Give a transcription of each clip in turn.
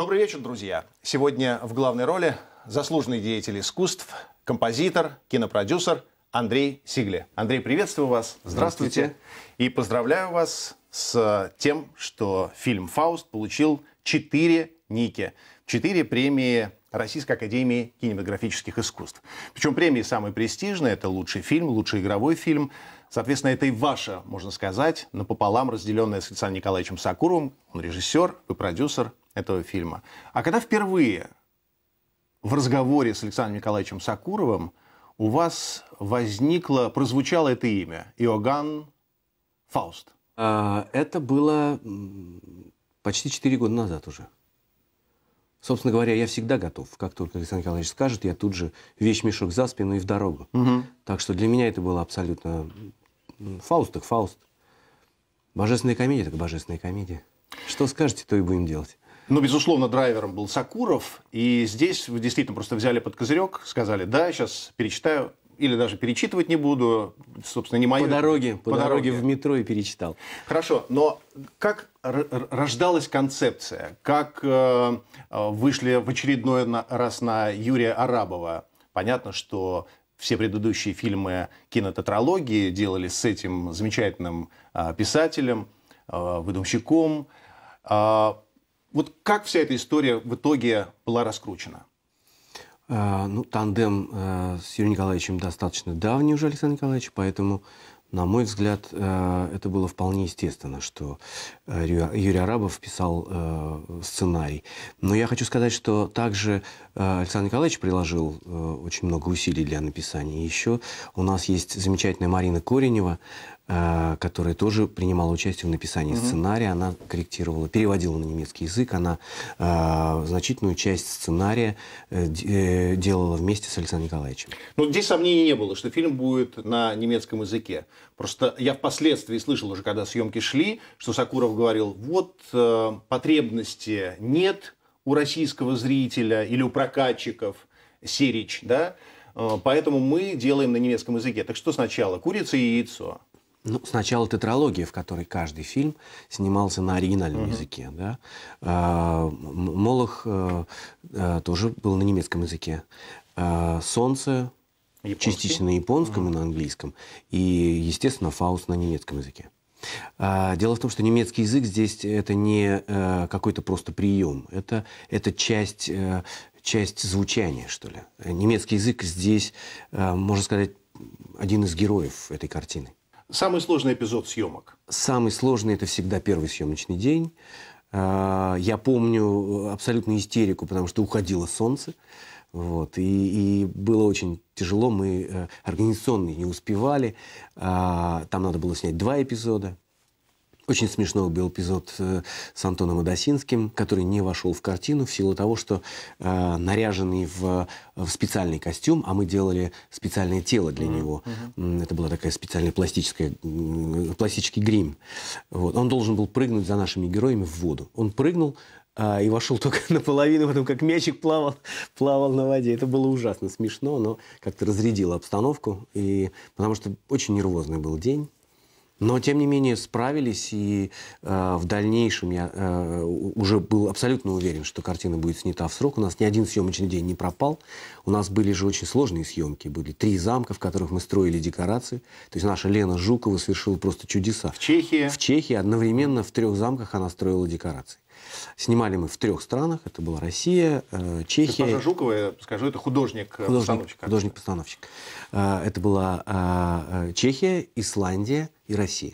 Добрый вечер, друзья. Сегодня в главной роли заслуженный деятель искусств, композитор, кинопродюсер Андрей Сигли. Андрей, приветствую вас. Здравствуйте. Здравствуйте. И поздравляю вас с тем, что фильм «Фауст» получил четыре ники, четыре премии Российской Академии Кинематографических Искусств. Причем премии самые престижные – это лучший фильм, лучший игровой фильм. Соответственно, это и ваша, можно сказать, напополам разделенная с Александром Николаевичем Сакуровым. Он режиссер, вы продюсер, этого фильма. А когда впервые в разговоре с Александром Николаевичем Сакуровым у вас возникло, прозвучало это имя, Иоганн Фауст? А, это было почти 4 года назад уже. Собственно говоря, я всегда готов. Как только Александр Николаевич скажет, я тут же вещь мешок за спину и в дорогу. Угу. Так что для меня это было абсолютно Фауст так Фауст. Божественная комедия так божественная комедия. Что скажете, то и будем делать. Ну, безусловно, драйвером был Сакуров, и здесь вы действительно просто взяли под козырек, сказали, да, сейчас перечитаю, или даже перечитывать не буду, собственно, не мое. По дороге, по, по дороге. дороге в метро и перечитал. Хорошо, но как рождалась концепция, как э, вышли в очередной раз на Юрия Арабова? Понятно, что все предыдущие фильмы кинотетралогии делали с этим замечательным э, писателем, э, выдумщиком. Э, вот как вся эта история в итоге была раскручена? А, ну, тандем э, с Юрием Николаевичем достаточно давний уже, Александр Николаевич, поэтому, на мой взгляд, э, это было вполне естественно, что э, Юрий Арабов писал сценарий. Но я хочу сказать, что также Александр Николаевич приложил очень много усилий для написания. Еще у нас есть замечательная Марина Коренева, а, которая тоже принимала участие в написании угу. сценария, она корректировала, переводила на немецкий язык, она э, значительную часть сценария э, э, делала вместе с Александром Николаевичем. Ну, здесь сомнений не было, что фильм будет на немецком языке. Просто я впоследствии слышал уже, когда съемки шли, что Сакуров говорил, вот э, потребности нет у российского зрителя или у прокатчиков, Серич, да, э, Поэтому мы делаем на немецком языке. Так что сначала? Курица и яйцо. Ну, сначала тетралогия, в которой каждый фильм снимался на оригинальном uh-huh. языке. Да? А, Молох э, э, тоже был на немецком языке. А, Солнце Японский? частично на японском uh-huh. и на английском. И, естественно, Фауст на немецком языке. А, дело в том, что немецкий язык здесь это не э, какой-то просто прием, это, это часть, часть звучания, что ли. Немецкий язык здесь, можно сказать, один из героев этой картины. Самый сложный эпизод съемок? Самый сложный – это всегда первый съемочный день. А, я помню абсолютную истерику, потому что уходило солнце. Вот, и, и было очень тяжело, мы э, организационно не успевали. А, там надо было снять два эпизода. Очень смешной был эпизод э, с Антоном Адасинским, который не вошел в картину в силу того, что э, наряженный в, в специальный костюм, а мы делали специальное тело для него. Mm-hmm. Это была такая специальная пластическая, пластический грим. Вот. Он должен был прыгнуть за нашими героями в воду. Он прыгнул, а, и вошел только наполовину, потом как мячик плавал, плавал на воде. Это было ужасно смешно, но как-то разрядило обстановку, и, потому что очень нервозный был день. Но, тем не менее, справились, и э, в дальнейшем я э, уже был абсолютно уверен, что картина будет снята в срок. У нас ни один съемочный день не пропал. У нас были же очень сложные съемки. Были три замка, в которых мы строили декорации. То есть наша Лена Жукова совершила просто чудеса. В Чехии? В Чехии. Одновременно в трех замках она строила декорации. Снимали мы в трех странах. Это была Россия, э, Чехия. Госпожа Жукова, я скажу, это э, художник-постановщик. Художник, художник-постановщик. Э, это была Чехия, Исландия, и Россия.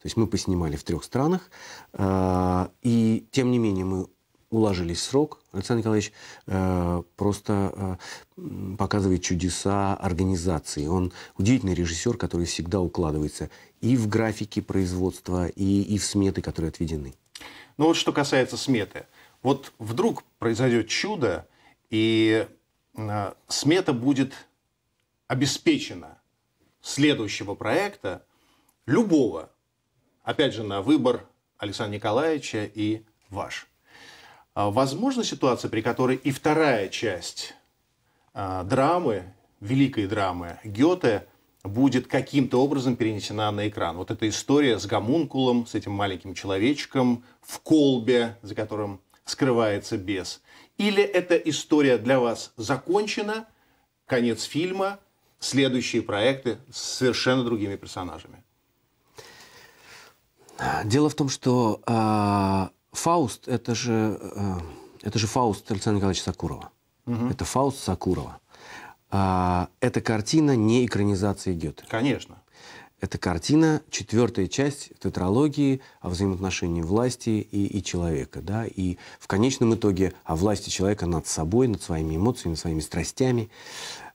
То есть мы поснимали в трех странах, а, и тем не менее мы уложились срок. Александр Николаевич э, просто э, показывает чудеса организации. Он удивительный режиссер, который всегда укладывается и в графике производства, и, и в сметы, которые отведены. Ну вот что касается сметы. Вот вдруг произойдет чудо, и э, смета будет обеспечена следующего проекта любого, опять же, на выбор Александра Николаевича и ваш. А, Возможна ситуация, при которой и вторая часть а, драмы, великой драмы Гёте будет каким-то образом перенесена на экран. Вот эта история с гомункулом, с этим маленьким человечком в колбе, за которым скрывается бес. Или эта история для вас закончена, конец фильма, следующие проекты с совершенно другими персонажами. Дело в том, что э, Фауст это же э, это же Фауст Александра Николаевича Сакурова. Угу. Это Фауст Сакурова. Э, эта картина не экранизация Гёте. Конечно. Это картина, четвертая часть тетралогии о взаимоотношении власти и, и человека. Да? И в конечном итоге о власти человека над собой, над своими эмоциями, над своими страстями.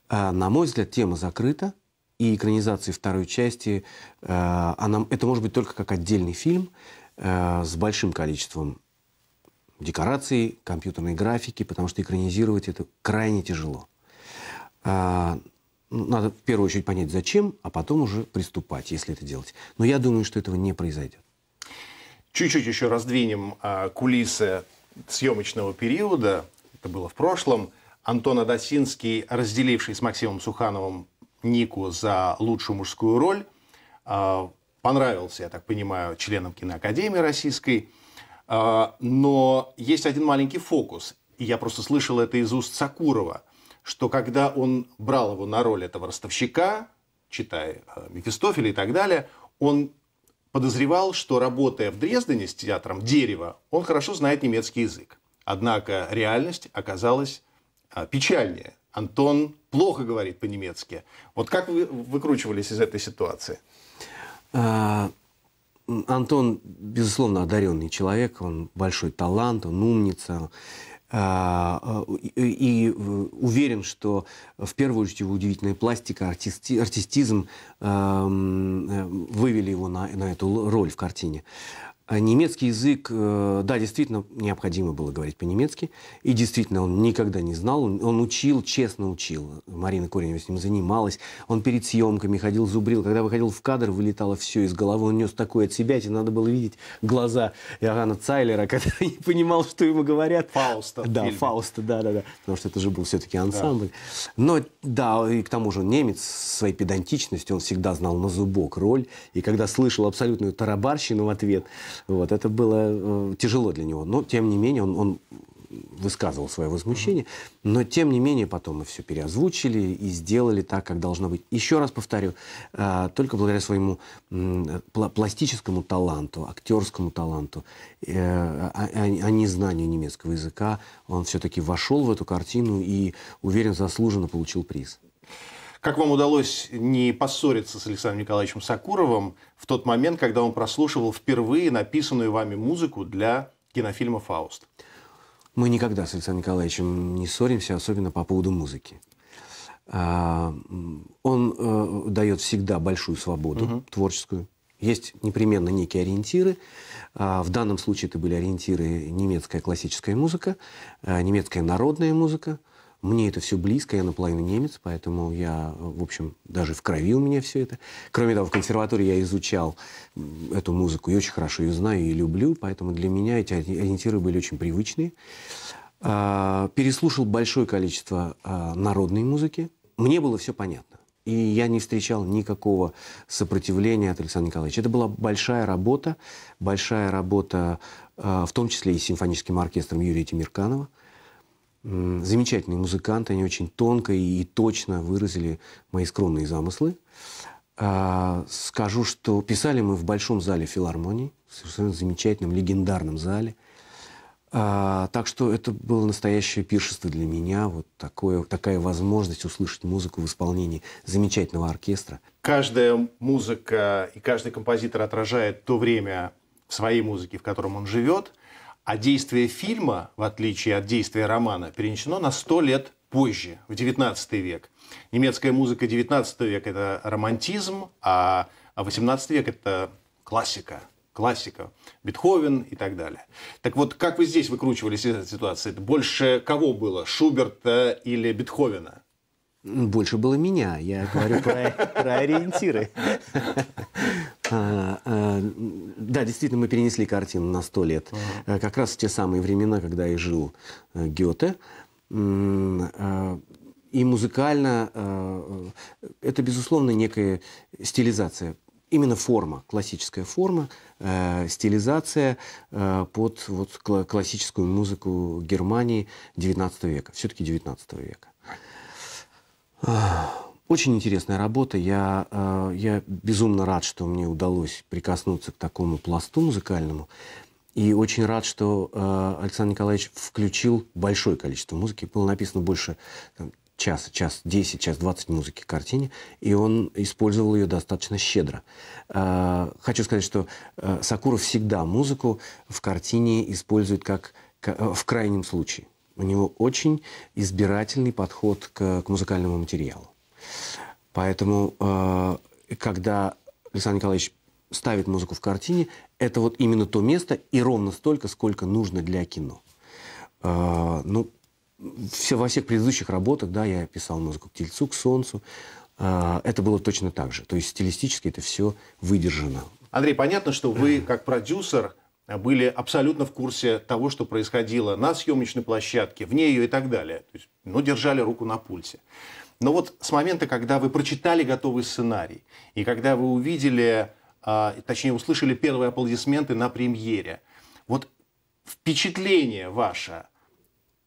Э, на мой взгляд, тема закрыта и экранизации второй части, она, э, а это может быть только как отдельный фильм э, с большим количеством декораций, компьютерной графики, потому что экранизировать это крайне тяжело. Э, ну, надо в первую очередь понять, зачем, а потом уже приступать, если это делать. Но я думаю, что этого не произойдет. Чуть-чуть еще раздвинем а, кулисы съемочного периода. Это было в прошлом. Антон Адасинский, разделивший с Максимом Сухановым Нику за лучшую мужскую роль. А, понравился, я так понимаю, членам киноакадемии российской. А, но есть один маленький фокус. я просто слышал это из уст Сакурова, что когда он брал его на роль этого ростовщика, читая а, Мефистофеля и так далее, он подозревал, что работая в Дрездене с театром «Дерево», он хорошо знает немецкий язык. Однако реальность оказалась печальнее. Антон плохо говорит по-немецки. Вот как вы выкручивались из этой ситуации? А, Антон, безусловно, одаренный человек, он большой талант, он умница. А, и, и э, уверен, что в первую очередь его удивительная пластика, артисти, артистизм эм, э, вывели его на, на эту роль в картине. А немецкий язык, э, да, действительно необходимо было говорить по-немецки. И действительно, он никогда не знал. Он учил, честно учил. Марина Коренева с ним занималась. Он перед съемками ходил, зубрил. Когда выходил в кадр, вылетало все из головы. Он нес такое от себя. Тебе надо было видеть глаза Иоганна Цайлера, когда не понимал, что ему говорят. Фауста. Да, фильме. Фауста, да-да-да. Потому что это же был все-таки ансамбль. Да. Но, да, и к тому же он немец своей педантичностью. Он всегда знал на зубок роль. И когда слышал абсолютную тарабарщину в ответ – вот, это было э, тяжело для него. Но, тем не менее, он, он высказывал свое возмущение. Но, тем не менее, потом мы все переозвучили и сделали так, как должно быть. Еще раз повторю, э, только благодаря своему пластическому таланту, актерскому таланту, э, а, а, а не знанию немецкого языка, он все-таки вошел в эту картину и, уверен, заслуженно получил приз. Как вам удалось не поссориться с Александром Николаевичем Сакуровым в тот момент, когда он прослушивал впервые написанную вами музыку для кинофильма «Фауст»? Мы никогда с Александром Николаевичем не ссоримся, особенно по поводу музыки. А, он э, дает всегда большую свободу угу. творческую. Есть непременно некие ориентиры. А, в данном случае это были ориентиры немецкая классическая музыка, э, немецкая народная музыка – мне это все близко, я наполовину немец, поэтому я, в общем, даже в крови у меня все это. Кроме того, в консерватории я изучал эту музыку и очень хорошо ее знаю и люблю, поэтому для меня эти ориентиры были очень привычные. А, переслушал большое количество а, народной музыки. Мне было все понятно. И я не встречал никакого сопротивления от Александра Николаевича. Это была большая работа, большая работа, а, в том числе и с симфоническим оркестром Юрия Тимирканова – замечательные музыканты, они очень тонко и точно выразили мои скромные замыслы. А, скажу, что писали мы в Большом зале филармонии, в совершенно замечательном, легендарном зале. А, так что это было настоящее пиршество для меня, вот такое, такая возможность услышать музыку в исполнении замечательного оркестра. Каждая музыка и каждый композитор отражает то время в своей музыке, в котором он живет – а действие фильма, в отличие от действия романа, перенесено на сто лет позже, в XIX век. Немецкая музыка XIX века – это романтизм, а XVIII а век – это классика, классика, Бетховен и так далее. Так вот, как вы здесь выкручивались из этой ситуации? Это больше кого было, Шуберта или Бетховена? Больше было меня. Я говорю про, про ориентиры. А, а, да, действительно, мы перенесли картину на сто лет. Ага. Э, как раз в те самые времена, когда и жил э, Гёте. А, и музыкально э, это, безусловно, некая стилизация. Именно форма, классическая форма, э, стилизация э, под вот, кл- классическую музыку Германии XIX века, все-таки XIX века. Очень интересная работа. Я, э, я безумно рад, что мне удалось прикоснуться к такому пласту музыкальному. И очень рад, что э, Александр Николаевич включил большое количество музыки. Было написано больше там, час, час 10, час 20 музыки в картине, и он использовал ее достаточно щедро. Э, хочу сказать, что Сакуров всегда музыку в картине использует как в крайнем случае. У него очень избирательный подход к, к музыкальному материалу. Поэтому, э, когда Александр Николаевич ставит музыку в картине, это вот именно то место и ровно столько, сколько нужно для кино. Э, ну, все, во всех предыдущих работах, да, я писал музыку к Тельцу, к Солнцу, э, это было точно так же. То есть стилистически это все выдержано. Андрей, понятно, что вы как продюсер а, были абсолютно в курсе того, что происходило на съемочной площадке, вне ее и так далее. То есть, но ну, держали руку на пульсе. Но вот с момента, когда вы прочитали готовый сценарий, и когда вы увидели, а, точнее, услышали первые аплодисменты на премьере, вот впечатление ваше,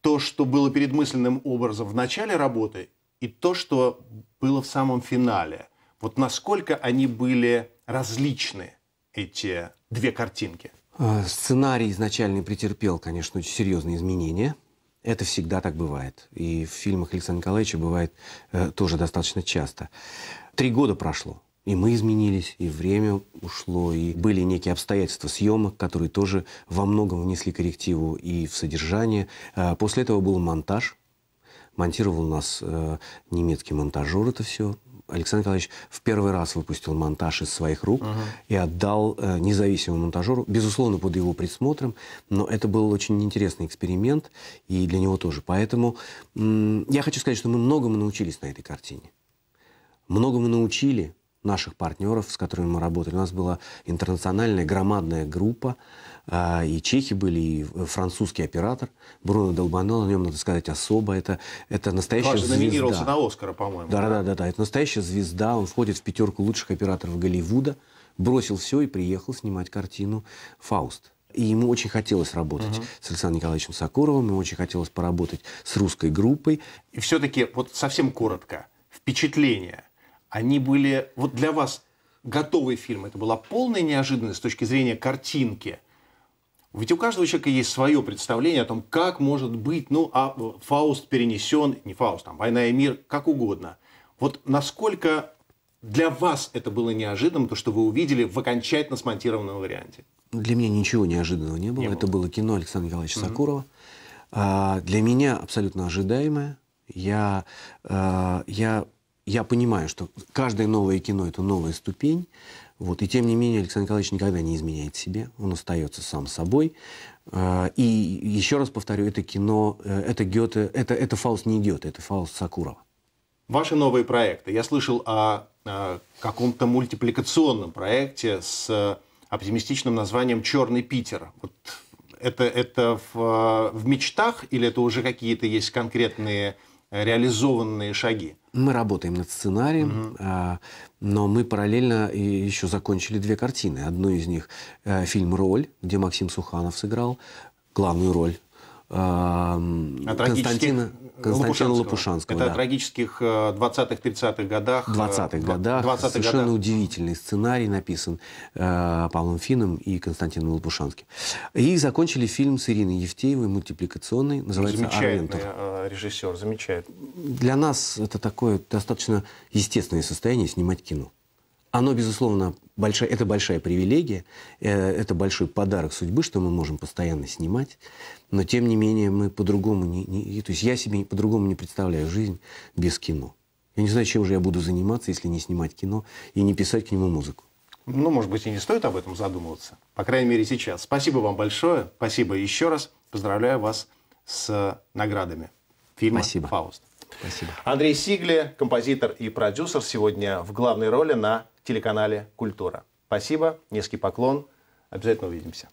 то, что было перед мысленным образом в начале работы, и то, что было в самом финале, вот насколько они были различны, эти две картинки? А, сценарий изначально претерпел, конечно, очень серьезные изменения. Это всегда так бывает. И в фильмах Александра Николаевича бывает э, тоже достаточно часто. Три года прошло. И мы изменились, и время ушло, и были некие обстоятельства съемок, которые тоже во многом внесли коррективу и в содержание. Э, после этого был монтаж. Монтировал у нас э, немецкий монтажер это все. Александр Николаевич в первый раз выпустил монтаж из своих рук uh-huh. и отдал э, независимому монтажеру, безусловно, под его присмотром, но это был очень интересный эксперимент и для него тоже. Поэтому я хочу сказать, что мы многому научились на этой картине. Многому научили, наших партнеров, с которыми мы работали. У нас была интернациональная громадная группа, а, и чехи были, и французский оператор Бруно Долбанел, о нем, надо сказать, особо. Это, это настоящая Даже звезда. номинировался на Оскара, по-моему. Да, да, да, да, да. Это настоящая звезда. Он входит в пятерку лучших операторов Голливуда. Бросил все и приехал снимать картину «Фауст». И ему очень хотелось работать угу. с Александром Николаевичем Сокуровым, ему очень хотелось поработать с русской группой. И все-таки, вот совсем коротко, впечатление – они были... Вот для вас готовый фильм, это была полная неожиданность с точки зрения картинки. Ведь у каждого человека есть свое представление о том, как может быть, ну, а э, Фауст перенесен, не Фауст, там, Война и мир, как угодно. Вот насколько для вас это было неожиданно, то, что вы увидели в окончательно смонтированном варианте? Для меня ничего неожиданного не было. Не это было кино Александра Николаевича угу. Сакурова. А, для меня абсолютно ожидаемое. Я, а, я я понимаю, что каждое новое кино — это новая ступень, вот, и тем не менее Александр Николаевич никогда не изменяет себе, он остается сам собой. Э, и еще раз повторю, это кино, э, это Гёте, это, это Фауст не Гёте, это Фауст Сакурова. Ваши новые проекты. Я слышал о, о каком-то мультипликационном проекте с э, оптимистичным названием «Черный Питер». Вот это, это в, в мечтах или это уже какие-то есть конкретные реализованные шаги? Мы работаем над сценарием, угу. но мы параллельно еще закончили две картины. Одну из них э, фильм «Роль», где Максим Суханов сыграл главную роль. А Константина... Константина Лопушанского. Лопушанского это да. о трагических 20-30-х э, годах. 20-х э, годах. 20 совершенно годах. удивительный сценарий написан э, Павлом Фином и Константином Лопушанским. И закончили фильм с Ириной Евтеевой, мультипликационный, называется «Арментов». Э, режиссер, замечательный. Для нас это такое достаточно естественное состояние снимать кино. Оно, безусловно, большая, это большая привилегия, э, это большой подарок судьбы, что мы можем постоянно снимать, но тем не менее мы по-другому не, не то есть я себе по-другому не представляю жизнь без кино. Я не знаю, чем же я буду заниматься, если не снимать кино и не писать к нему музыку. Ну, может быть, и не стоит об этом задумываться. По крайней мере, сейчас. Спасибо вам большое. Спасибо еще раз. Поздравляю вас с э, наградами фильма Спасибо. «Фауст». Спасибо. Андрей Сигли, композитор и продюсер, сегодня в главной роли на телеканале «Культура». Спасибо, низкий поклон. Обязательно увидимся.